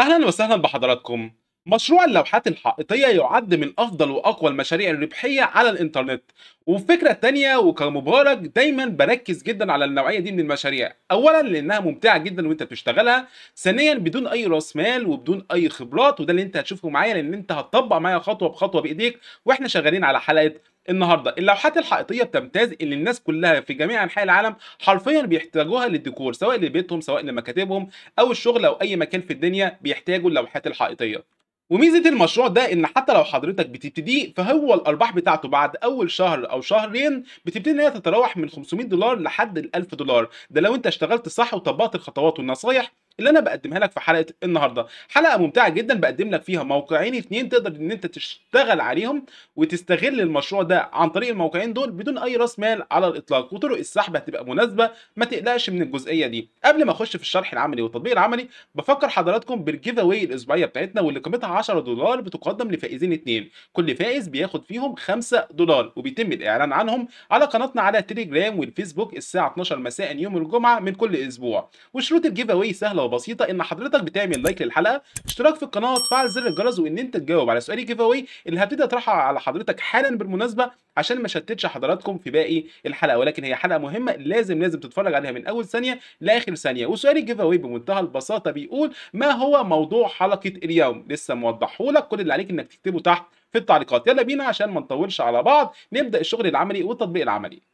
أهلا وسهلا بحضراتكم مشروع اللوحات الحائطية يعد من أفضل وأقوى المشاريع الربحية على الإنترنت وفكرة تانية وكمبارك دايما بركز جدا على النوعية دي من المشاريع أولا لأنها ممتعة جدا وأنت بتشتغلها ثانيا بدون أي راس مال وبدون أي خبرات وده اللي أنت هتشوفه معايا لأن أنت هتطبق معايا خطوة بخطوة بإيديك وإحنا شغالين على حلقة النهارده اللوحات الحائطيه بتمتاز ان الناس كلها في جميع انحاء العالم حرفيا بيحتاجوها للديكور سواء لبيتهم سواء لمكاتبهم او الشغل او اي مكان في الدنيا بيحتاجوا اللوحات الحائطيه وميزه المشروع ده ان حتى لو حضرتك بتبتدي فهو الارباح بتاعته بعد اول شهر او شهرين بتبتدي ان هي تتراوح من 500 دولار لحد ال 1000 دولار ده لو انت اشتغلت صح وطبقت الخطوات والنصايح اللي انا بقدمها لك في حلقه النهارده حلقه ممتعه جدا بقدم لك فيها موقعين اتنين تقدر ان انت تشتغل عليهم وتستغل المشروع ده عن طريق الموقعين دول بدون اي راس مال على الاطلاق وطرق السحب هتبقى مناسبه ما تقلقش من الجزئيه دي قبل ما اخش في الشرح العملي والتطبيق العملي بفكر حضراتكم بالجيف اواي الاسبوعيه بتاعتنا واللي قيمتها 10 دولار بتقدم لفائزين اتنين كل فائز بياخد فيهم 5 دولار وبيتم الاعلان عنهم على قناتنا على تليجرام والفيسبوك الساعه 12 مساء يوم الجمعه من كل اسبوع وشروط الجيف اواي سهله بسيطه ان حضرتك بتعمل لايك للحلقه اشتراك في القناه وتفعل زر الجرس وان انت تجاوب على سؤالي جيف اواي اللي هبتدي اطرحها على حضرتك حالا بالمناسبه عشان ما شتتش حضراتكم في باقي الحلقه ولكن هي حلقه مهمه لازم لازم تتفرج عليها من اول ثانيه لاخر ثانيه وسؤالي الجيف اواي بمنتهى البساطه بيقول ما هو موضوع حلقه اليوم لسه موضحهولك كل اللي عليك انك تكتبه تحت في التعليقات يلا بينا عشان ما نطولش على بعض نبدا الشغل العملي والتطبيق العملي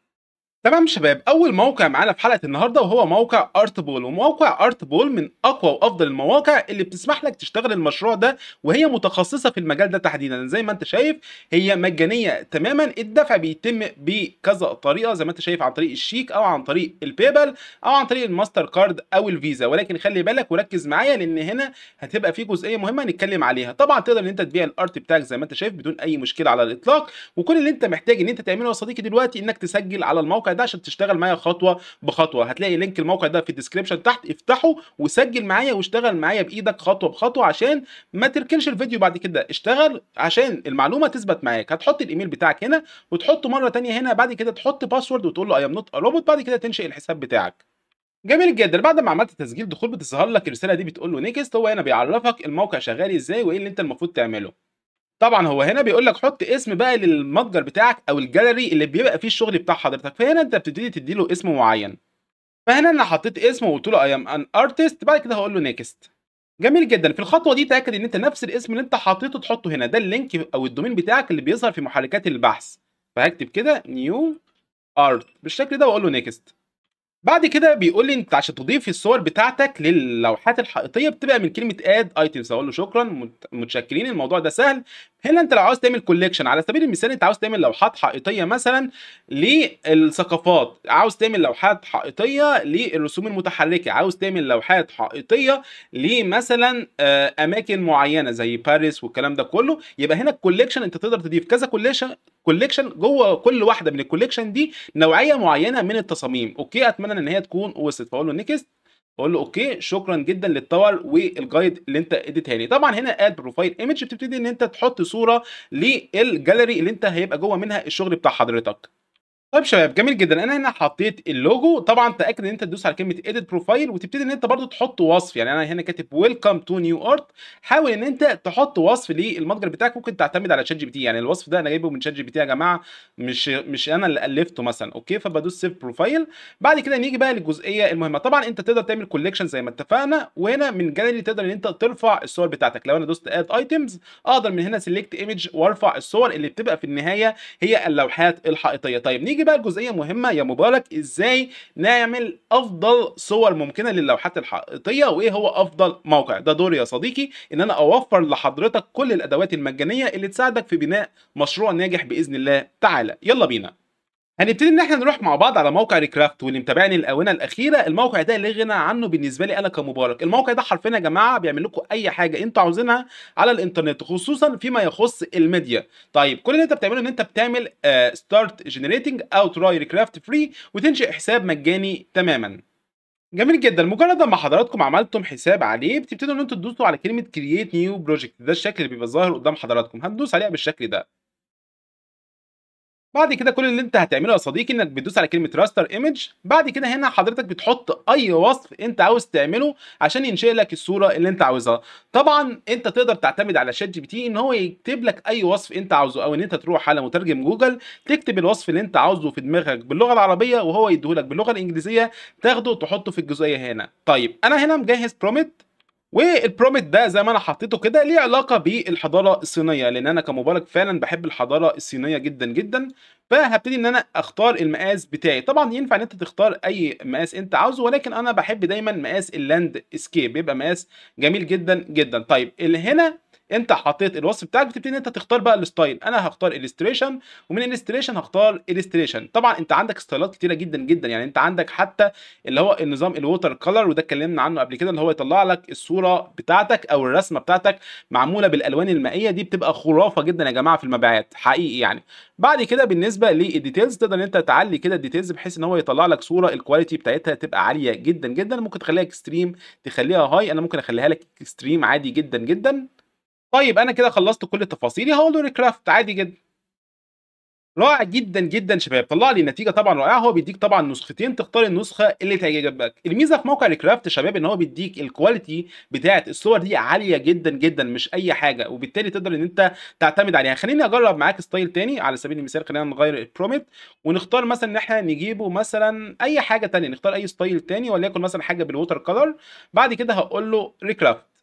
تمام شباب اول موقع معانا في حلقه النهارده وهو موقع ارت بول وموقع ارت بول من اقوى وافضل المواقع اللي بتسمح لك تشتغل المشروع ده وهي متخصصه في المجال ده تحديدا زي ما انت شايف هي مجانيه تماما الدفع بيتم بكذا طريقه زي ما انت شايف عن طريق الشيك او عن طريق البيبل او عن طريق الماستر كارد او الفيزا ولكن خلي بالك وركز معايا لان هنا هتبقى في جزئيه مهمه هنتكلم عليها طبعا تقدر ان انت تبيع الارت بتاعك زي ما انت شايف بدون اي مشكله على الاطلاق وكل اللي انت محتاج ان انت تعمله يا صديقي دلوقتي انك تسجل على الموقع ده عشان تشتغل معايا خطوه بخطوه هتلاقي لينك الموقع ده في الديسكربشن تحت افتحه وسجل معايا واشتغل معايا بايدك خطوه بخطوه عشان ما تركنش الفيديو بعد كده اشتغل عشان المعلومه تثبت معاك هتحط الايميل بتاعك هنا وتحطه مره ثانيه هنا بعد كده تحط باسورد وتقول له اي ام نوت روبوت بعد كده تنشئ الحساب بتاعك جميل جدا بعد ما عملت تسجيل دخول بتظهر لك الرساله دي بتقول له نيكست هو هنا بيعرفك الموقع شغال ازاي وايه اللي انت المفروض تعمله طبعا هو هنا بيقول لك حط اسم بقى للمتجر بتاعك او الجاليري اللي بيبقى فيه الشغل بتاع حضرتك فهنا انت بتبتدي تدي له اسم معين فهنا انا حطيت اسم وقلت له اي ام ان ارتست بعد كده هقول له نيكست جميل جدا في الخطوه دي تاكد ان انت نفس الاسم اللي انت حطيته تحطه هنا ده اللينك او الدومين بتاعك اللي بيظهر في محركات البحث فهكتب كده نيو ارت بالشكل ده واقول له نيكست بعد كده بيقول لي انت عشان تضيف الصور بتاعتك للوحات الحائطيه بتبقى من كلمه اد ايتمز اقول له شكرا متشكرين الموضوع ده سهل هنا انت لو عاوز تعمل كوليكشن على سبيل المثال انت عاوز تعمل لوحات حائطيه مثلا للثقافات عاوز تعمل لوحات حائطيه للرسوم المتحركه عاوز تعمل لوحات حائطيه لمثلا آه، اماكن معينه زي باريس والكلام ده كله يبقى هنا الكوليكشن انت تقدر تضيف كذا كوليكشن كوليكشن جوه كل واحده من الكوليكشن دي نوعيه معينه من التصاميم اوكي اتمنى ان هي تكون وصلت فاقول له نيكست اقول له اوكي شكرا جدا للطور والجايد اللي انت اديتها لي طبعا هنا اد بروفايل ايمج بتبتدي ان انت تحط صوره للجاليري اللي انت هيبقى جوه منها الشغل بتاع حضرتك طيب شباب جميل جدا انا هنا حطيت اللوجو طبعا تاكد ان انت تدوس على كلمه ايديت بروفايل وتبتدي ان انت برضو تحط وصف يعني انا هنا كاتب ويلكم تو نيو ارت حاول ان انت تحط وصف للمتجر بتاعك ممكن تعتمد على شات جي بي تي يعني الوصف ده انا جايبه من شات جي بي تي يا جماعه مش مش انا اللي الفته مثلا اوكي فبدوس سيف بروفايل بعد كده نيجي بقى للجزئيه المهمه طبعا انت تقدر تعمل كوليكشن زي ما اتفقنا وهنا من جاليري تقدر ان انت ترفع الصور بتاعتك لو انا دوست اد ايتمز اقدر من هنا سيلكت ايمج وارفع الصور اللي بتبقى في النهايه هي اللوحات الحائطيه طيب نيجي تيجي بقى لجزئيه مهمه يا مبارك ازاي نعمل افضل صور ممكنه للوحات الحائطيه وايه هو افضل موقع ده دور يا صديقي ان انا اوفر لحضرتك كل الادوات المجانيه اللي تساعدك في بناء مشروع ناجح باذن الله تعالى يلا بينا هنبتدي ان احنا نروح مع بعض على موقع ريكرافت واللي متابعني الاونه الاخيره الموقع ده لا غنى عنه بالنسبه لي انا كمبارك الموقع ده حرفيا يا جماعه بيعمل لكم اي حاجه انتوا عاوزينها على الانترنت خصوصا فيما يخص الميديا طيب كل اللي انت بتعمله ان انت بتعمل ستارت آه، جنريتنج او تراي ريكرافت فري وتنشئ حساب مجاني تماما جميل جدا مجرد ما حضراتكم عملتم حساب عليه بتبتدوا ان انتوا تدوسوا على كلمه كرييت نيو بروجكت ده الشكل اللي بيبقى ظاهر قدام حضراتكم هتدوس عليها بالشكل ده بعد كده كل اللي انت هتعمله يا صديقي انك بتدوس على كلمه راستر ايمج بعد كده هنا حضرتك بتحط اي وصف انت عاوز تعمله عشان ينشئ لك الصوره اللي انت عاوزها طبعا انت تقدر تعتمد على شات جي بي تي ان هو يكتب لك اي وصف انت عاوزه او ان انت تروح على مترجم جوجل تكتب الوصف اللي انت عاوزه في دماغك باللغه العربيه وهو يديه لك باللغه الانجليزيه تاخده وتحطه في الجزئيه هنا طيب انا هنا مجهز برومت والبروميت ده زي ما انا حطيته كده ليه علاقه بالحضاره الصينيه لان انا كمبارك فعلا بحب الحضاره الصينيه جدا جدا فهبتدي ان انا اختار المقاس بتاعي طبعا ينفع ان انت تختار اي مقاس انت عاوزه ولكن انا بحب دايما مقاس اللاند سكيب بيبقى مقاس جميل جدا جدا طيب هنا انت حطيت الوصف بتاعك بتبتدي انت تختار بقى الستايل انا هختار الستريشن ومن الستريشن هختار الستريشن طبعا انت عندك ستايلات كتيره جدا جدا يعني انت عندك حتى اللي هو النظام الووتر كلر وده اتكلمنا عنه قبل كده اللي هو يطلع لك الصوره بتاعتك او الرسمه بتاعتك معموله بالالوان المائيه دي بتبقى خرافه جدا يا جماعه في المبيعات حقيقي يعني بعد كده بالنسبه للديتيلز تقدر ان انت تعلي كده الديتيلز بحيث ان هو يطلع لك صوره الكواليتي بتاعتها تبقى عاليه جدا جدا ممكن تخليها اكستريم تخليها هاي انا ممكن اخليها لك اكستريم عادي جدا جدا طيب انا كده خلصت كل تفاصيلي هقول له ريكرافت عادي جدا رائع جدا جدا شباب طلع لي نتيجه طبعا رائعه هو بيديك طبعا نسختين تختار النسخه اللي تعجبك الميزه في موقع ريكرافت شباب ان هو بيديك الكواليتي بتاعه الصور دي عاليه جدا جدا مش اي حاجه وبالتالي تقدر ان انت تعتمد عليها خليني اجرب معاك ستايل تاني على سبيل المثال خلينا نغير البرومت ونختار مثلا ان احنا نجيبه مثلا اي حاجه تانية نختار اي ستايل تاني وليكن مثلا حاجه بالووتر كلر بعد كده هقول له ريكرافت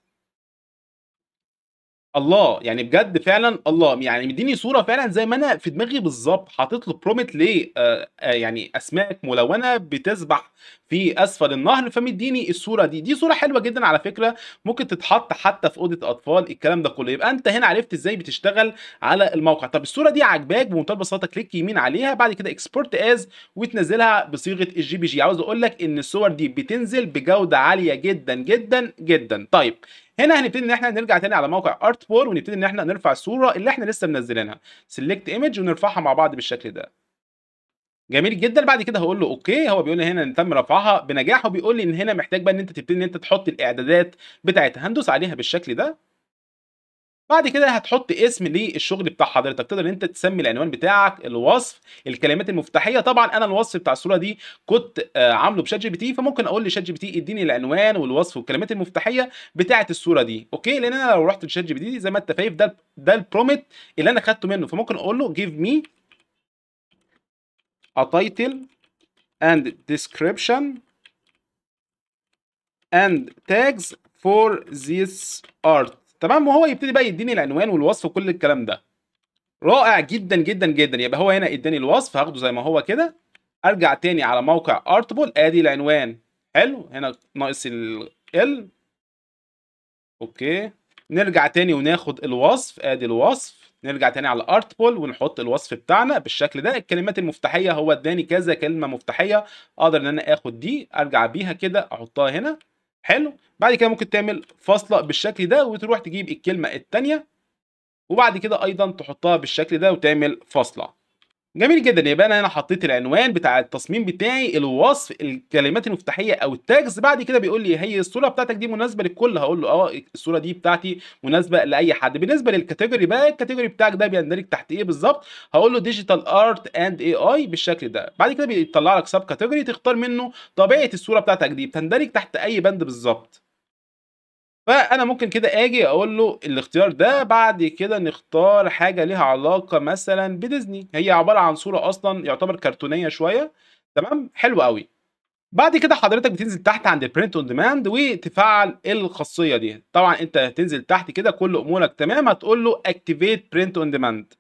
الله، يعني بجد فعلًا الله، يعني مدّيني صورة فعلًا زي ما أنا في دماغي بالظبط حاطط له prompt ليه آآ، آه، آآ آه، يعني أسماك ملونة بتسبح في اسفل النهر فمديني الصوره دي دي صوره حلوه جدا على فكره ممكن تتحط حتى في اوضه اطفال الكلام ده كله يبقى انت هنا عرفت ازاي بتشتغل على الموقع طب الصوره دي عاجباك بمنتهى البساطه كليك يمين عليها بعد كده اكسبورت از وتنزلها بصيغه الجي بي جي عاوز اقول لك ان الصور دي بتنزل بجوده عاليه جدا جدا جدا طيب هنا هنبتدي ان احنا نرجع تاني على موقع ارت بول ونبتدي ان احنا نرفع الصوره اللي احنا لسه منزلينها سيلكت ايمج ونرفعها مع بعض بالشكل ده جميل جدا بعد كده هقول له اوكي هو بيقول لي هنا ان تم رفعها بنجاح وبيقول لي ان هنا محتاج بقى ان انت تبتدي ان انت تحط الاعدادات بتاعتها هندوس عليها بالشكل ده بعد كده هتحط اسم للشغل بتاع حضرتك تقدر ان انت تسمي العنوان بتاعك الوصف الكلمات المفتاحيه طبعا انا الوصف بتاع الصوره دي كنت آه، عامله بشات جي بي تي فممكن اقول لشات جي بي تي اديني العنوان والوصف والكلمات المفتاحيه بتاعه الصوره دي اوكي لان انا لو رحت لشات جي بي تي زي ما انت شايف ده ده البرومت اللي انا خدته منه فممكن اقول له جيف مي a title and description and tags for this art تمام وهو يبتدي بقى يديني العنوان والوصف وكل الكلام ده رائع جدا جدا جدا يبقى هو هنا اداني الوصف هاخده زي ما هو كده ارجع تاني على موقع ارتبول ادي العنوان حلو هنا ناقص ال ال اوكي نرجع تاني وناخد الوصف ادي الوصف نرجع تاني على ارت بول ونحط الوصف بتاعنا بالشكل ده الكلمات المفتاحيه هو اداني كذا كلمه مفتاحيه اقدر ان انا اخد دي ارجع بيها كده احطها هنا حلو بعد كده ممكن تعمل فاصله بالشكل ده وتروح تجيب الكلمه الثانيه وبعد كده ايضا تحطها بالشكل ده وتعمل فاصله جميل جدا يبقى انا هنا حطيت العنوان بتاع التصميم بتاعي الوصف الكلمات المفتاحيه او التاجز بعد كده بيقول لي هي الصوره بتاعتك دي مناسبه للكل هقول له اه الصوره دي بتاعتي مناسبه لاي حد بالنسبه للكاتيجوري بقى الكاتيجوري بتاعك ده بيندرج تحت ايه بالظبط هقول له ديجيتال ارت اند اي اي بالشكل ده بعد كده بيطلع لك سب كاتيجوري تختار منه طبيعه الصوره بتاعتك دي بتندرج تحت اي بند بالظبط فانا ممكن كده اجي اقول له الاختيار ده بعد كده نختار حاجه ليها علاقه مثلا بديزني هي عباره عن صوره اصلا يعتبر كرتونيه شويه تمام حلو قوي بعد كده حضرتك بتنزل تحت عند البرنت اون ديماند وتفعل الخاصيه دي طبعا انت هتنزل تحت كده كل امورك تمام هتقول له اكتيفيت برنت اون ديماند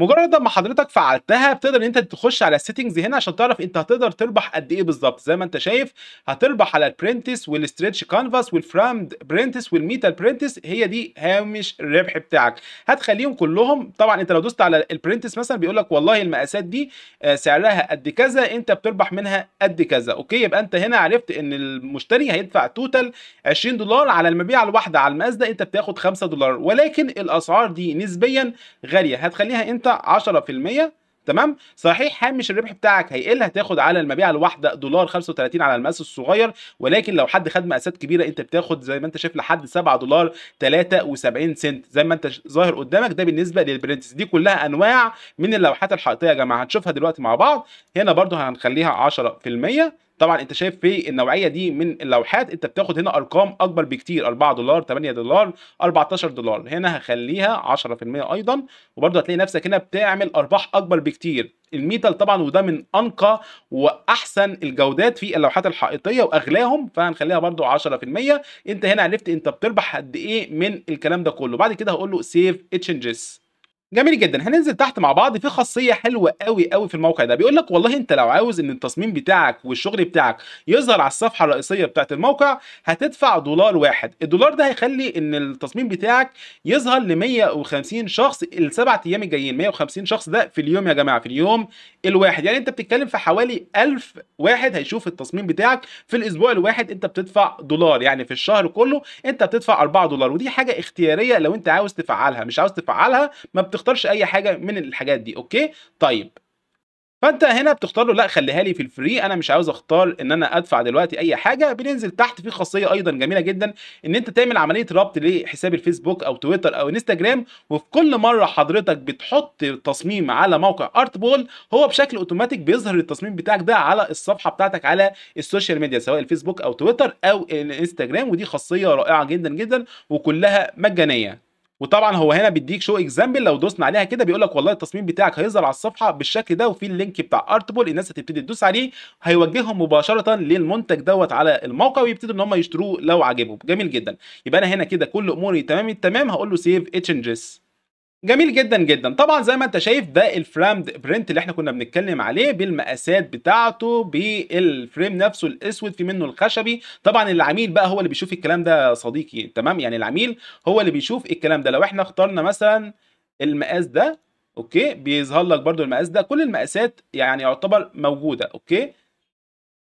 مجرد ما حضرتك فعلتها بتقدر ان انت تخش على السيتنجز هنا عشان تعرف انت هتقدر تربح قد ايه بالظبط زي ما انت شايف هتربح على البرنتس والستريتش كانفاس والفرامد برنتس والميتال برنتس هي دي هامش الربح بتاعك هتخليهم كلهم طبعا انت لو دوست على البرنتس مثلا بيقول لك والله المقاسات دي آه، سعرها قد كذا انت بتربح منها قد كذا اوكي يبقى انت هنا عرفت ان المشتري هيدفع توتال 20 دولار على المبيعه الواحده على المقاس ده انت بتاخد 5 دولار ولكن الاسعار دي نسبيا غاليه هتخليها انت 10% تمام صحيح هامش الربح بتاعك هيقل هتاخد على المبيع الواحده دولار 35 على المقاس الصغير ولكن لو حد خد مقاسات كبيره انت بتاخد زي ما انت شايف لحد 7 دولار 73 سنت زي ما انت ظاهر قدامك ده بالنسبه للبرنتس دي كلها انواع من اللوحات الحائطيه يا جماعه هنشوفها دلوقتي مع بعض هنا برده هنخليها 10% طبعا انت شايف في النوعيه دي من اللوحات انت بتاخد هنا ارقام اكبر بكتير 4 دولار 8 دولار 14 دولار هنا هخليها 10% ايضا وبرده هتلاقي نفسك هنا بتعمل ارباح اكبر بكتير الميتال طبعا وده من انقى واحسن الجودات في اللوحات الحائطيه واغلاهم فهنخليها برده 10% انت هنا عرفت انت بتربح قد ايه من الكلام ده كله بعد كده هقول له سيف اتشنجز جميل جدا هننزل تحت مع بعض في خاصيه حلوه قوي قوي في الموقع ده بيقول لك والله انت لو عاوز ان التصميم بتاعك والشغل بتاعك يظهر على الصفحه الرئيسيه بتاعه الموقع هتدفع دولار واحد الدولار ده هيخلي ان التصميم بتاعك يظهر ل 150 شخص السبع ايام الجايين 150 شخص ده في اليوم يا جماعه في اليوم الواحد يعني انت بتتكلم في حوالي 1000 واحد هيشوف التصميم بتاعك في الاسبوع الواحد انت بتدفع دولار يعني في الشهر كله انت بتدفع 4 دولار ودي حاجه اختياريه لو انت عاوز تفعلها مش عاوز تفعلها ما بت تختارش اي حاجه من الحاجات دي اوكي طيب فانت هنا بتختار له لا خليها لي في الفري انا مش عاوز اختار ان انا ادفع دلوقتي اي حاجه بننزل تحت في خاصيه ايضا جميله جدا ان انت تعمل عمليه ربط لحساب الفيسبوك او تويتر او انستجرام وفي كل مره حضرتك بتحط تصميم على موقع ارت بول هو بشكل اوتوماتيك بيظهر التصميم بتاعك ده على الصفحه بتاعتك على السوشيال ميديا سواء الفيسبوك او تويتر او الانستجرام ودي خاصيه رائعه جدا جدا وكلها مجانيه وطبعا هو هنا بيديك شو اكزامبل لو دوسنا عليها كده بيقول لك والله التصميم بتاعك هيظهر على الصفحه بالشكل ده وفي اللينك بتاع ارتبول الناس هتبتدي تدوس عليه هيوجههم مباشره للمنتج دوت على الموقع ويبتدوا ان هم يشتروه لو عجبهم جميل جدا يبقى انا هنا كده كل اموري تمام التمام هقول له سيف اتش جميل جدا جدا طبعا زي ما انت شايف ده الفرامد برنت اللي احنا كنا بنتكلم عليه بالمقاسات بتاعته بالفريم نفسه الاسود في منه الخشبي طبعا العميل بقى هو اللي بيشوف الكلام ده يا صديقي تمام يعني العميل هو اللي بيشوف الكلام ده لو احنا اخترنا مثلا المقاس ده اوكي بيظهر لك برده المقاس ده كل المقاسات يعني يعتبر موجوده اوكي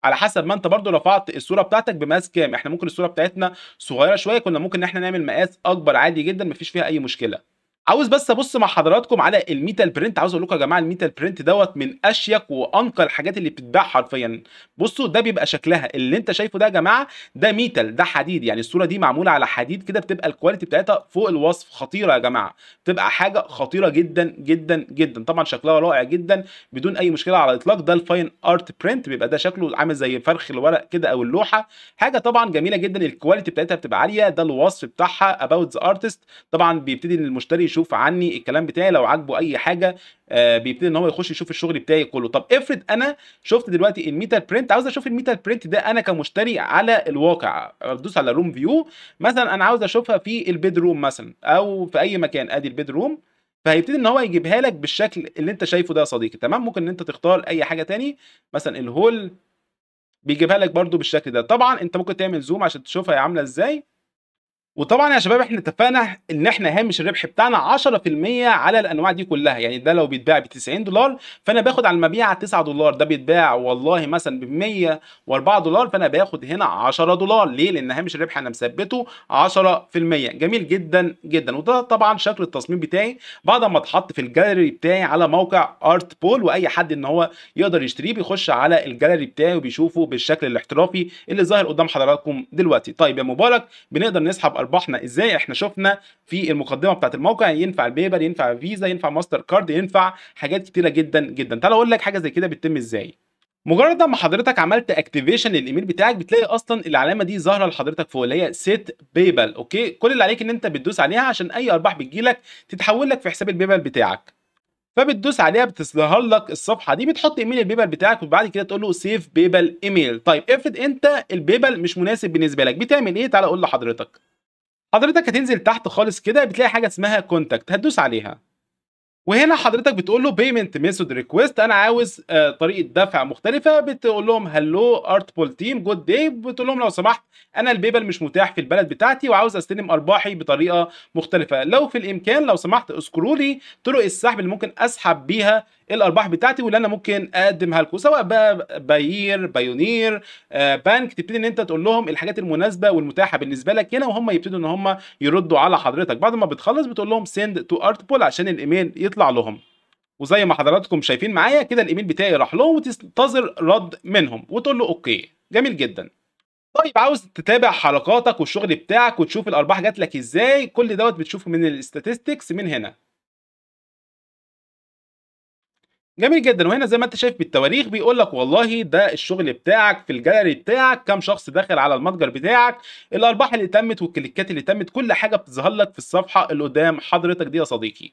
على حسب ما انت برضو رفعت الصوره بتاعتك بمقاس كام احنا ممكن الصوره بتاعتنا صغيره شويه كنا ممكن ان احنا نعمل مقاس اكبر عادي جدا مفيش فيها اي مشكله عاوز بس ابص مع حضراتكم على الميتال برنت عاوز اقول لكم يا جماعه الميتال برنت دوت من اشيك وانقى الحاجات اللي بتتباع حرفيا بصوا ده بيبقى شكلها اللي انت شايفه ده يا جماعه ده ميتال ده حديد يعني الصوره دي معموله على حديد كده بتبقى الكواليتي بتاعتها فوق الوصف خطيره يا جماعه بتبقى حاجه خطيره جدا جدا جدا طبعا شكلها رائع جدا بدون اي مشكله على الاطلاق ده الفاين ارت برنت بيبقى ده شكله عامل زي فرخ الورق كده او اللوحه حاجه طبعا جميله جدا الكواليتي بتاعتها بتبقى عاليه ده الوصف بتاعها اباوت ذا ارتست طبعا بيبتدي المشتري يشوف عني الكلام بتاعي لو عاجبه اي حاجه آه بيبتدي ان هو يخش يشوف الشغل بتاعي كله طب افرض انا شفت دلوقتي الميتال برنت عاوز اشوف الميتال برنت ده انا كمشتري على الواقع ادوس على روم فيو مثلا انا عاوز اشوفها في البيدروم مثلا او في اي مكان ادي البيدروم فهيبتدي ان هو يجيبها لك بالشكل اللي انت شايفه ده يا صديقي تمام ممكن ان انت تختار اي حاجه تاني مثلا الهول بيجيبها لك برده بالشكل ده طبعا انت ممكن تعمل زوم عشان تشوفها هي عامله ازاي وطبعا يا شباب احنا اتفقنا ان احنا هامش الربح بتاعنا 10% على الانواع دي كلها يعني ده لو بيتباع ب 90 دولار فانا باخد على المبيع 9 دولار ده بيتباع والله مثلا ب 104 دولار فانا باخد هنا 10 دولار ليه لان هامش الربح انا مثبته 10% جميل جدا جدا وده طبعا شكل التصميم بتاعي بعد ما اتحط في الجاليري بتاعي على موقع ارت بول واي حد ان هو يقدر يشتريه بيخش على الجاليري بتاعي وبيشوفه بالشكل الاحترافي اللي ظاهر قدام حضراتكم دلوقتي طيب يا مبارك بنقدر نسحب ارباحنا ازاي احنا شفنا في المقدمه بتاعت الموقع ينفع البيبر ينفع فيزا ينفع ماستر كارد ينفع حاجات كتيره جدا جدا تعال اقول لك حاجه زي كده بتتم ازاي مجرد ما حضرتك عملت اكتيفيشن للايميل بتاعك بتلاقي اصلا العلامه دي ظاهره لحضرتك فوق اللي هي سيت بيبل اوكي كل اللي عليك ان انت بتدوس عليها عشان اي ارباح بتجيلك تتحول لك في حساب البيبل بتاعك فبتدوس عليها بتظهر لك الصفحه دي بتحط ايميل البيبل بتاعك وبعد كده تقول له سيف بيبل ايميل طيب افرض انت البيبل مش مناسب بالنسبه لك بتعمل ايه تعال اقول لحضرتك حضرتك هتنزل تحت خالص كده بتلاقي حاجه اسمها كونتاكت هتدوس عليها وهنا حضرتك بتقول له بيمنت ميثود ريكويست انا عاوز آه، طريقه دفع مختلفه بتقول لهم هلو ارتبول تيم جود داي بتقول لهم لو سمحت انا البيبل مش متاح في البلد بتاعتي وعاوز استلم ارباحي بطريقه مختلفه لو في الامكان لو سمحت اذكروا لي طرق السحب اللي ممكن اسحب بيها الارباح بتاعتي واللي انا ممكن اقدمها لكم سواء بقى باير بايونير آه بنك تبتدي ان انت تقول لهم الحاجات المناسبه والمتاحه بالنسبه لك هنا وهم يبتدوا ان هم يردوا على حضرتك بعد ما بتخلص بتقول لهم سند تو ارتبول عشان الايميل يطلع لهم وزي ما حضراتكم شايفين معايا كده الايميل بتاعي راح لهم وتنتظر رد منهم وتقول له اوكي جميل جدا طيب عاوز تتابع حركاتك والشغل بتاعك وتشوف الارباح جات لك ازاي كل دوت بتشوفه من الاستاتستكس من هنا جميل جدا وهنا زي ما انت شايف بالتواريخ بيقول لك والله ده الشغل بتاعك في الجاليري بتاعك كام شخص داخل على المتجر بتاعك الارباح اللي تمت والكليكات اللي تمت كل حاجه بتظهر لك في الصفحه اللي قدام حضرتك دي يا صديقي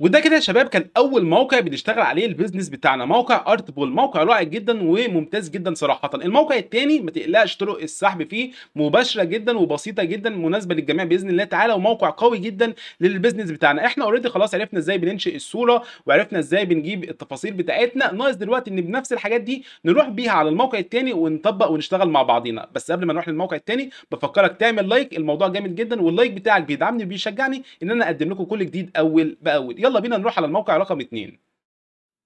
وده كده يا شباب كان اول موقع بنشتغل عليه البيزنس بتاعنا موقع ارتبول موقع رائع جدا وممتاز جدا صراحه الموقع الثاني ما تقلقش طرق السحب فيه مباشره جدا وبسيطه جدا مناسبه للجميع باذن الله تعالى وموقع قوي جدا للبيزنس بتاعنا احنا اوريدي خلاص عرفنا ازاي بننشئ الصوره وعرفنا ازاي بنجيب التفاصيل بتاعتنا ناقص دلوقتي ان بنفس الحاجات دي نروح بيها على الموقع الثاني ونطبق ونشتغل مع بعضينا بس قبل ما نروح للموقع الثاني بفكرك تعمل لايك الموضوع جامد جدا واللايك بتاعك بيدعمني وبيشجعني ان انا اقدم لكم كل جديد اول باول يلا بينا نروح على الموقع رقم 2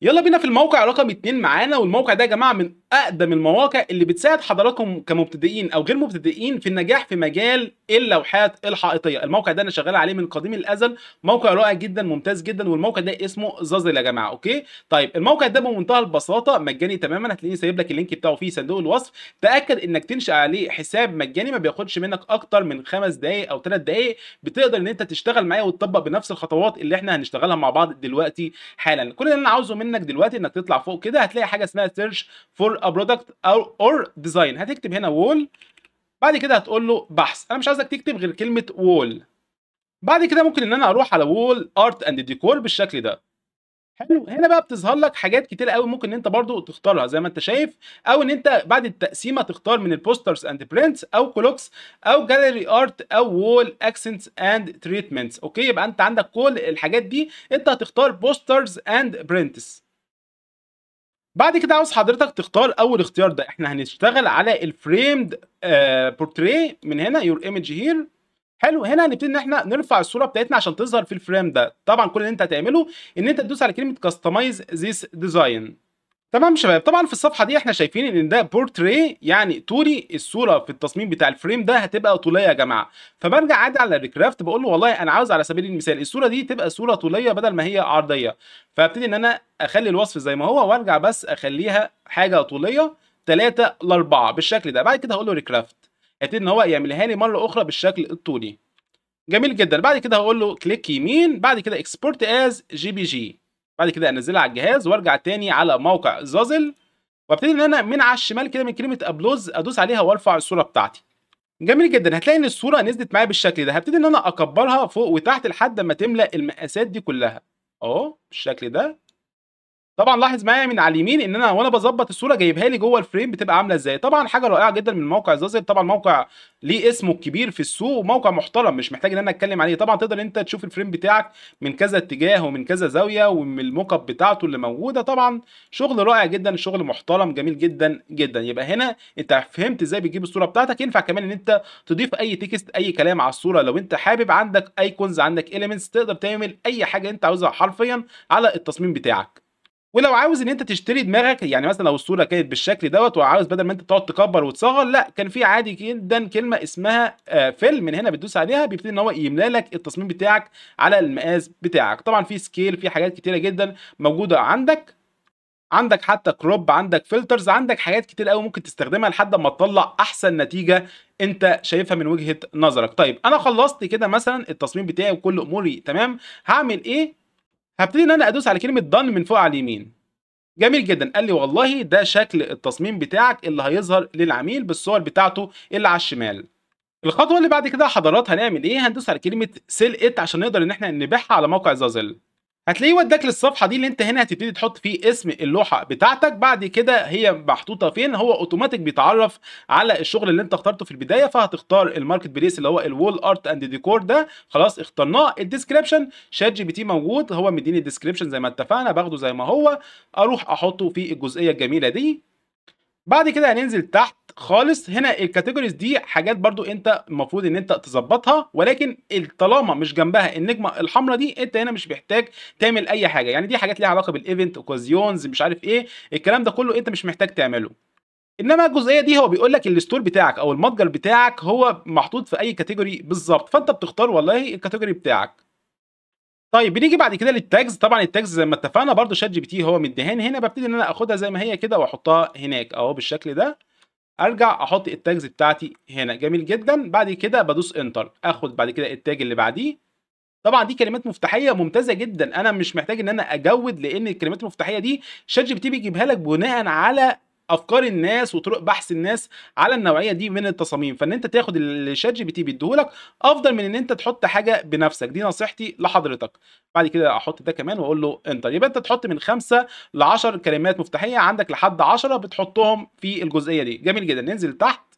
يلا بينا في الموقع رقم اتنين معانا والموقع ده يا جماعه من اقدم المواقع اللي بتساعد حضراتكم كمبتدئين او غير مبتدئين في النجاح في مجال اللوحات الحائطيه الموقع ده انا شغال عليه من قديم الازل موقع رائع جدا ممتاز جدا والموقع ده اسمه زازل يا جماعه اوكي طيب الموقع ده بمنتهى البساطه مجاني تماما هتلاقيني سايب لك اللينك بتاعه في صندوق الوصف تاكد انك تنشئ عليه حساب مجاني ما بياخدش منك اكتر من خمس دقائق او ثلاث دقائق بتقدر ان انت تشتغل معايا وتطبق بنفس الخطوات اللي احنا هنشتغلها مع بعض دلوقتي حالا كل اللي انا عاوزه منك دلوقتي انك تطلع فوق كده هتلاقي حاجه اسمها سيرش فور ا برودكت او اور ديزاين هتكتب هنا وول بعد كده هتقول له بحث انا مش عايزك تكتب غير كلمه وول بعد كده ممكن ان انا اروح على وول ارت اند ديكور بالشكل ده حلو هنا بقى بتظهر لك حاجات كتير قوي ممكن انت برضو تختارها زي ما انت شايف او ان انت بعد التقسيمه تختار من البوسترز اند برينتس او كلوكس او جاليري ارت او وول اكسنتس اند تريتمنتس اوكي يبقى انت عندك كل الحاجات دي انت هتختار بوسترز اند برينتس بعد كده عاوز حضرتك تختار اول اختيار ده احنا هنشتغل على الفريمد بورتريه آه، من هنا يور ايمج هير حلو هنا هنبتدي ان احنا نرفع الصوره بتاعتنا عشان تظهر في الفريم ده طبعا كل اللي انت هتعمله ان انت تدوس على كلمه كاستمايز ذيس ديزاين تمام شباب طبعا في الصفحه دي احنا شايفين ان ده بورتري يعني طولي الصوره في التصميم بتاع الفريم ده هتبقى طوليه يا جماعه فبرجع عادي على الريكرافت بقول له والله انا عاوز على سبيل المثال الصوره دي تبقى صوره طوليه بدل ما هي عرضيه فابتدي ان انا اخلي الوصف زي ما هو وارجع بس اخليها حاجه طوليه 3 ل 4 بالشكل ده بعد كده هقول له ريكرافت هيبتدي ان هو يعملها لي مره اخرى بالشكل الطولي جميل جدا بعد كده هقول له كليك يمين بعد كده اكسبورت از جي بي جي بعد كده انزلها على الجهاز وارجع تاني على موقع زازل وابتدي ان انا من على الشمال كده من كلمه ابلوز ادوس عليها وارفع الصوره بتاعتي جميل جدا هتلاقي ان الصوره نزلت معايا بالشكل ده هبتدي ان انا اكبرها فوق وتحت لحد ما تملا المقاسات دي كلها اهو بالشكل ده طبعا لاحظ معايا من على اليمين ان انا وانا بظبط الصوره جايبها لي جوه الفريم بتبقى عامله ازاي طبعا حاجه رائعه جدا من موقع زازل طبعا موقع ليه اسمه الكبير في السوق وموقع محترم مش محتاج ان انا اتكلم عليه طبعا تقدر انت تشوف الفريم بتاعك من كذا اتجاه ومن كذا زاويه ومن الموك اب بتاعته اللي موجوده طبعا شغل رائع جدا شغل محترم جميل جدا جدا يبقى هنا انت فهمت ازاي بتجيب الصوره بتاعتك ينفع كمان ان انت تضيف اي تكست اي كلام على الصوره لو انت حابب عندك ايكونز عندك اليمنتس تقدر تعمل اي حاجه انت عاوزها حرفيا على التصميم بتاعك ولو عاوز ان انت تشتري دماغك يعني مثلا لو الصوره كانت بالشكل دوت وعاوز بدل ما انت تقعد تكبر وتصغر لا كان في عادي جدا كلمه اسمها آه، فيل من هنا بتدوس عليها بيبتدي ان هو يملى لك التصميم بتاعك على المقاس بتاعك طبعا في سكيل في حاجات كتيره جدا موجوده عندك عندك حتى كروب عندك فلترز عندك حاجات كتير قوي ممكن تستخدمها لحد ما تطلع احسن نتيجه انت شايفها من وجهه نظرك طيب انا خلصت كده مثلا التصميم بتاعي وكل اموري تمام هعمل ايه هبتدي ان انا ادوس على كلمه دن من فوق على اليمين جميل جدا قال لي والله ده شكل التصميم بتاعك اللي هيظهر للعميل بالصور بتاعته اللي على الشمال الخطوه اللي بعد كده حضرات هنعمل ايه هندوس على كلمه سيل ات عشان نقدر ان احنا نبيعها على موقع زازل هتلاقيه وداك للصفحه دي اللي انت هنا هتبتدي تحط فيه اسم اللوحه بتاعتك بعد كده هي محطوطه فين هو اوتوماتيك بيتعرف على الشغل اللي انت اخترته في البدايه فهتختار الماركت بليس اللي هو الوول ارت اند ديكور ده خلاص اخترناه الديسكربشن شات جي بي تي موجود هو مديني الديسكربشن زي ما اتفقنا باخده زي ما هو اروح احطه في الجزئيه الجميله دي بعد كده هننزل تحت خالص هنا الكاتيجوريز دي حاجات برضو انت المفروض ان انت تظبطها ولكن طالما مش جنبها النجمه الحمراء دي انت هنا مش محتاج تعمل اي حاجه يعني دي حاجات ليها علاقه بالايفنت اوكازيونز مش عارف ايه الكلام ده كله انت مش محتاج تعمله انما الجزئيه دي هو بيقول لك الستور بتاعك او المتجر بتاعك هو محطوط في اي كاتيجوري بالظبط فانت بتختار والله الكاتيجوري بتاعك طيب بنيجي بعد كده للتاجز طبعا التاجز زي ما اتفقنا برضو شات جي بي تي هو مديهاني هنا ببتدي ان انا اخدها زي ما هي كده واحطها هناك اهو بالشكل ده ارجع احط التاجز بتاعتي هنا جميل جدا بعد كده بدوس انتر اخد بعد كده التاج اللي بعديه طبعا دي كلمات مفتاحيه ممتازه جدا انا مش محتاج ان انا اجود لان الكلمات المفتاحيه دي شات جي بي تي بيجيبها لك بناء على افكار الناس وطرق بحث الناس على النوعيه دي من التصاميم فان انت تاخد اللي شات جي بي تي بيديهولك افضل من ان انت تحط حاجه بنفسك دي نصيحتي لحضرتك بعد كده احط ده كمان واقول له انتر يبقى انت تحط من خمسه ل 10 كلمات مفتاحيه عندك لحد 10 بتحطهم في الجزئيه دي جميل جدا ننزل تحت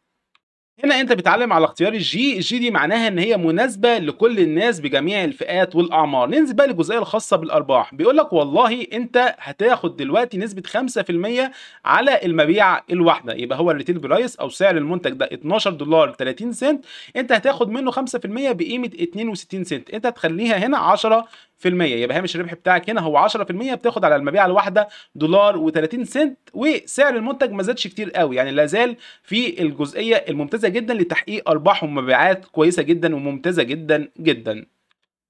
هنا انت بتعلم على اختيار الجي الجي دي معناها ان هي مناسبه لكل الناس بجميع الفئات والاعمار ننزل بقى للجزئيه الخاصه بالارباح بيقول لك والله انت هتاخد دلوقتي نسبه 5% على المبيع الواحده يبقى هو الريتيل برايس او سعر المنتج ده 12 دولار 30 سنت انت هتاخد منه 5% بقيمه 62 سنت انت هتخليها هنا 10 يبقى هامش الربح بتاعك هنا هو 10% بتاخد على المبيعه الواحده دولار و30 سنت وسعر المنتج ما زادش كتير قوي يعني لازال في الجزئيه الممتازه جدا لتحقيق ارباح ومبيعات كويسه جدا وممتازه جدا جدا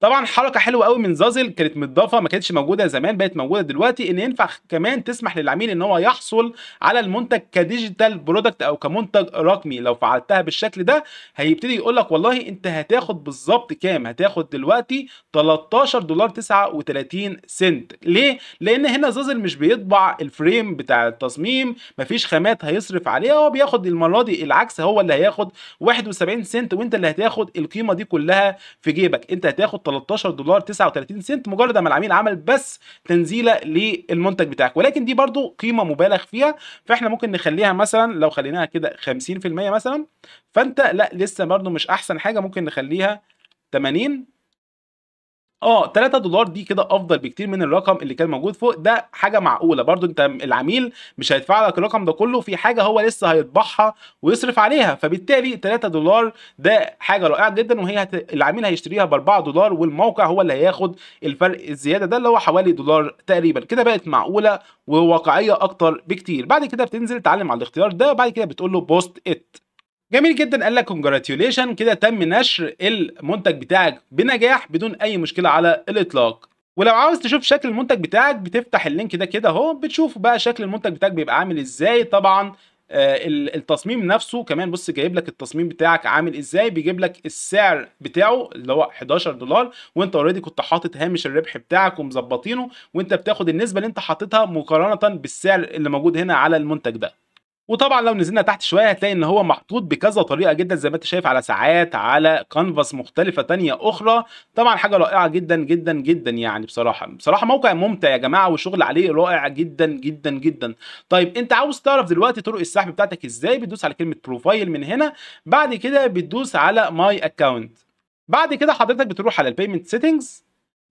طبعا حركه حلوه قوي من زازل كانت متضافه ما كانتش موجوده زمان بقت موجوده دلوقتي ان ينفع كمان تسمح للعميل ان هو يحصل على المنتج كديجيتال برودكت او كمنتج رقمي لو فعلتها بالشكل ده هيبتدي يقول لك والله انت هتاخد بالظبط كام هتاخد دلوقتي 13 دولار 39 سنت ليه لان هنا زازل مش بيطبع الفريم بتاع التصميم مفيش خامات هيصرف عليها هو بياخد المره دي العكس هو اللي هياخد 71 سنت وانت اللي هتاخد القيمه دي كلها في جيبك انت هتاخد 13 دولار 39 سنت مجرد ما العميل عمل بس تنزيله للمنتج بتاعك ولكن دي برضو قيمه مبالغ فيها فاحنا ممكن نخليها مثلا لو خليناها كده 50% مثلا فانت لا لسه برضو مش احسن حاجه ممكن نخليها 80 اه 3 دولار دي كده افضل بكتير من الرقم اللي كان موجود فوق ده حاجه معقوله برضو انت العميل مش هيدفع لك الرقم ده كله في حاجه هو لسه هيطبعها ويصرف عليها فبالتالي 3 دولار ده حاجه رائعه جدا وهي هت... العميل هيشتريها ب 4 دولار والموقع هو اللي هياخد الفرق الزياده ده اللي هو حوالي دولار تقريبا كده بقت معقوله وواقعيه اكتر بكتير بعد كده بتنزل تعلم على الاختيار ده وبعد كده بتقول له بوست ات جميل جدا قال لك كونجراتيوليشن كده تم نشر المنتج بتاعك بنجاح بدون اي مشكله على الاطلاق ولو عاوز تشوف شكل المنتج بتاعك بتفتح اللينك ده كده اهو بتشوف بقى شكل المنتج بتاعك بيبقى عامل ازاي طبعا آه، التصميم نفسه كمان بص جايب لك التصميم بتاعك عامل ازاي بيجيب لك السعر بتاعه اللي هو 11 دولار وانت اوريدي كنت حاطط هامش الربح بتاعك ومظبطينه وانت بتاخد النسبه اللي انت حاططها مقارنه بالسعر اللي موجود هنا على المنتج ده وطبعا لو نزلنا تحت شويه هتلاقي ان هو محطوط بكذا طريقه جدا زي ما انت شايف على ساعات على كانفاس مختلفه ثانيه اخرى طبعا حاجه رائعه جدا جدا جدا يعني بصراحه بصراحه موقع ممتع يا جماعه والشغل عليه رائع جدا جدا جدا طيب انت عاوز تعرف دلوقتي طرق السحب بتاعتك ازاي بتدوس على كلمه بروفايل من هنا بعد كده بتدوس على ماي اكونت بعد كده حضرتك بتروح على البيمنت سيتنجز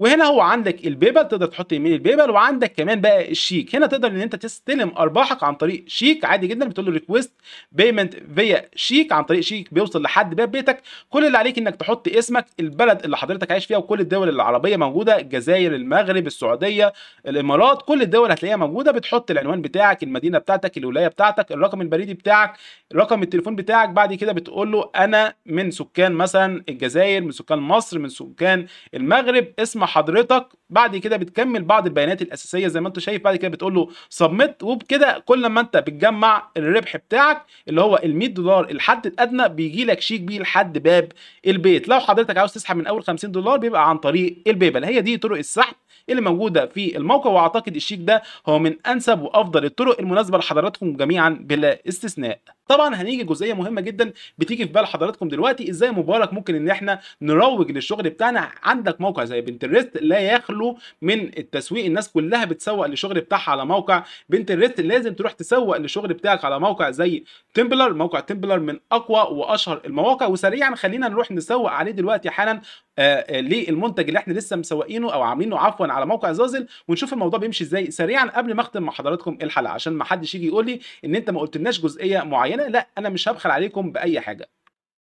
وهنا هو عندك البيبل تقدر تحط يمين البيبل وعندك كمان بقى الشيك هنا تقدر ان انت تستلم ارباحك عن طريق شيك عادي جدا بتقول له ريكويست بيمنت فيا شيك عن طريق شيك بيوصل لحد باب بيتك كل اللي عليك انك تحط اسمك البلد اللي حضرتك عايش فيها وكل الدول العربيه موجوده الجزائر المغرب السعوديه الامارات كل الدول هتلاقيها موجوده بتحط العنوان بتاعك المدينه بتاعتك الولايه بتاعتك الرقم البريدي بتاعك رقم التليفون بتاعك بعد كده بتقول له انا من سكان مثلا الجزائر من سكان مصر من سكان المغرب اسم حضرتك بعد كده بتكمل بعض البيانات الاساسيه زي ما انت شايف بعد كده بتقول له سبميت وبكده كل ما انت بتجمع الربح بتاعك اللي هو ال 100 دولار الحد الادنى بيجي لك شيك بيه لحد باب البيت لو حضرتك عاوز تسحب من اول 50 دولار بيبقى عن طريق البيبل هي دي طرق السحب اللي موجوده في الموقع واعتقد الشيك ده هو من انسب وافضل الطرق المناسبه لحضراتكم جميعا بلا استثناء طبعا هنيجي جزئيه مهمه جدا بتيجي في بال حضراتكم دلوقتي ازاي مبارك ممكن ان احنا نروج للشغل بتاعنا عندك موقع زي بنترست لا يخلو من التسويق الناس كلها بتسوق للشغل بتاعها على موقع بنترست لازم تروح تسوق للشغل بتاعك على موقع زي تمبلر موقع تمبلر من اقوى واشهر المواقع وسريعا خلينا نروح نسوق عليه دلوقتي حالا آه، آه، للمنتج اللي احنا لسه مسوقينه او عاملينه عفوا على موقع زازل ونشوف الموضوع بيمشي ازاي سريعا قبل ما اختم مع حضراتكم الحلقه عشان ما حدش يجي يقول لي ان انت ما قلتلناش جزئيه معينه لا انا مش هبخل عليكم باي حاجه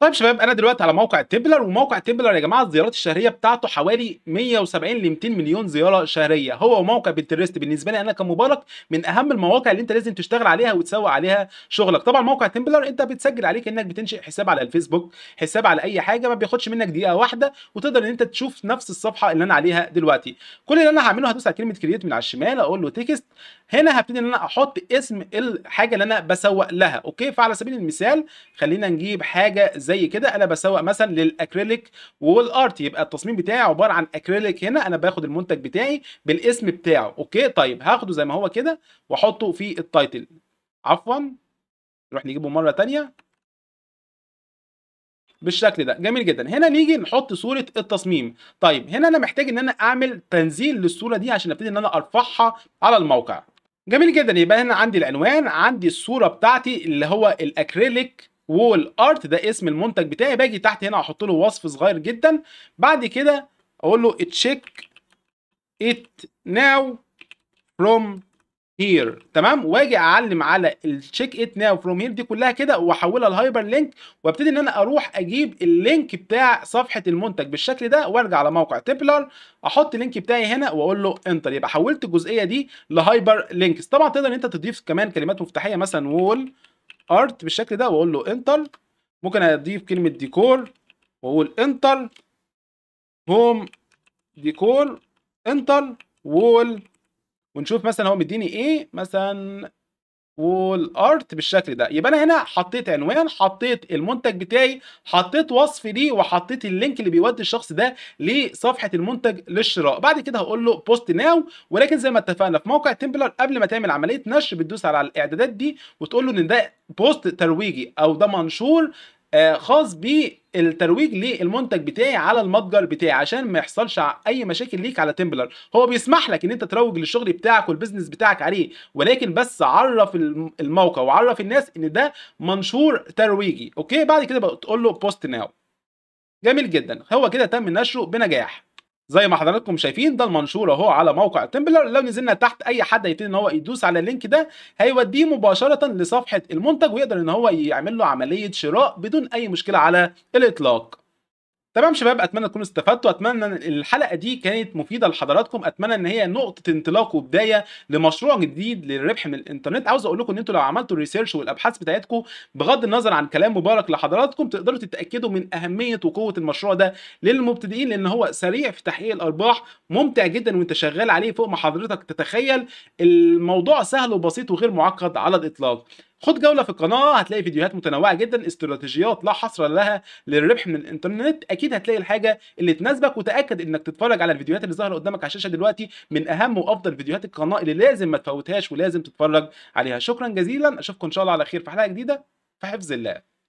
طيب شباب انا دلوقتي على موقع تبلر وموقع تبلر يا جماعه الزيارات الشهريه بتاعته حوالي 170 ل 200 مليون زياره شهريه هو وموقع بنترست بالنسبه لي انا كمبارك من اهم المواقع اللي انت لازم تشتغل عليها وتسوق عليها شغلك طبعا موقع تبلر انت بتسجل عليه كانك بتنشئ حساب على الفيسبوك حساب على اي حاجه ما بياخدش منك دقيقه واحده وتقدر ان انت تشوف نفس الصفحه اللي انا عليها دلوقتي كل اللي انا هعمله هدوس على كلمه كرييت من على الشمال اقول له تكست هنا هبتدي ان انا احط اسم الحاجه اللي انا بسوق لها اوكي فعلى سبيل المثال خلينا نجيب حاجه زي كده انا بسوق مثلا للاكريليك والارت يبقى التصميم بتاعي عباره عن اكريليك هنا انا باخد المنتج بتاعي بالاسم بتاعه اوكي طيب هاخده زي ما هو كده واحطه في التايتل عفوا نروح نجيبه مره ثانيه بالشكل ده جميل جدا هنا نيجي نحط صوره التصميم طيب هنا انا محتاج ان انا اعمل تنزيل للصوره دي عشان ابتدي ان انا ارفعها على الموقع جميل جدا يبقى هنا عندي العنوان عندي الصوره بتاعتي اللي هو الاكريليك وول ارت ده اسم المنتج بتاعي باجي تحت هنا احط له وصف صغير جدا بعد كده اقول له تشيك ات ناو فروم هير تمام واجي اعلم على التشيك ات ناو فروم هير دي كلها كده واحولها لهايبر لينك وابتدي ان انا اروح اجيب اللينك بتاع صفحه المنتج بالشكل ده وارجع على موقع تيبلر احط اللينك بتاعي هنا واقول له انتر يبقى حولت الجزئيه دي لهايبر لينكس طبعا تقدر ان انت تضيف كمان كلمات مفتاحيه مثلا وول ارت بالشكل ده واقول له انتر ممكن اضيف كلمه ديكور واقول انتر هوم ديكور انتر وول ونشوف مثلا هو مديني ايه مثلا والارت بالشكل ده يبقى انا هنا حطيت عنوان حطيت المنتج بتاعي حطيت وصف ليه وحطيت اللينك اللي بيودي الشخص ده لصفحه المنتج للشراء بعد كده هقول له بوست ناو ولكن زي ما اتفقنا في موقع تمبلر قبل ما تعمل عمليه نشر بتدوس على الاعدادات دي وتقول له ان ده بوست ترويجي او ده منشور آه، خاص بيه الترويج للمنتج بتاعي على المتجر بتاعي عشان ما يحصلش اي مشاكل ليك على تمبلر هو بيسمح لك ان انت تروج للشغل بتاعك والبزنس بتاعك عليه ولكن بس عرف الموقع وعرف الناس ان ده منشور ترويجي اوكي بعد كده بتقول له بوست ناو جميل جدا هو كده تم نشره بنجاح زي ما حضراتكم شايفين ده المنشور اهو على موقع تمبلر لو نزلنا تحت اي حد هيبتدي ان هو يدوس على اللينك ده هيوديه مباشره لصفحه المنتج ويقدر ان هو يعمل له عمليه شراء بدون اي مشكله على الاطلاق تمام شباب اتمنى تكونوا استفدتوا اتمنى ان الحلقه دي كانت مفيده لحضراتكم اتمنى ان هي نقطه انطلاق وبدايه لمشروع جديد للربح من الانترنت عاوز اقول لكم ان انتوا لو عملتوا الريسيرش والابحاث بتاعتكم بغض النظر عن كلام مبارك لحضراتكم تقدروا تتاكدوا من اهميه وقوه المشروع ده للمبتدئين لان هو سريع في تحقيق الارباح ممتع جدا وانت شغال عليه فوق ما حضرتك تتخيل الموضوع سهل وبسيط وغير معقد على الاطلاق خد جوله في القناه هتلاقي فيديوهات متنوعه جدا استراتيجيات لا حصر لها للربح من الانترنت اكيد هتلاقي الحاجه اللي تناسبك وتاكد انك تتفرج على الفيديوهات اللي ظاهره قدامك على الشاشه دلوقتي من اهم وافضل فيديوهات القناه اللي لازم ما تفوتهاش ولازم تتفرج عليها شكرا جزيلا اشوفكم ان شاء الله على خير في حلقه جديده في حفظ الله